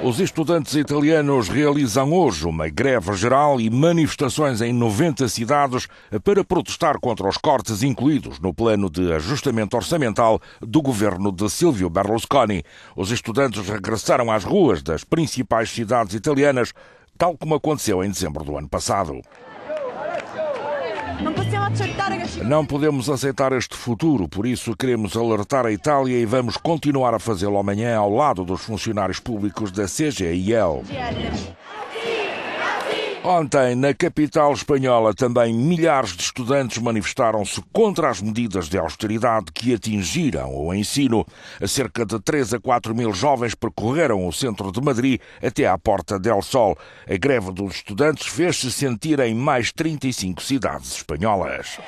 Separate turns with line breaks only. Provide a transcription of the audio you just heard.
Os estudantes italianos realizam hoje uma greve geral e manifestações em 90 cidades para protestar contra os cortes incluídos no plano de ajustamento orçamental do governo de Silvio Berlusconi. Os estudantes regressaram às ruas das principais cidades italianas, tal como aconteceu em dezembro do ano passado. Não podemos aceitar este futuro, por isso queremos alertar a Itália e vamos continuar a fazê-lo amanhã ao lado dos funcionários públicos da CGIL. Ontem, na capital espanhola, também milhares de estudantes manifestaram-se contra as medidas de austeridade que atingiram o ensino. Cerca de 3 a 4 mil jovens percorreram o centro de Madrid até à Porta del Sol. A greve dos estudantes fez-se sentir em mais 35 cidades espanholas.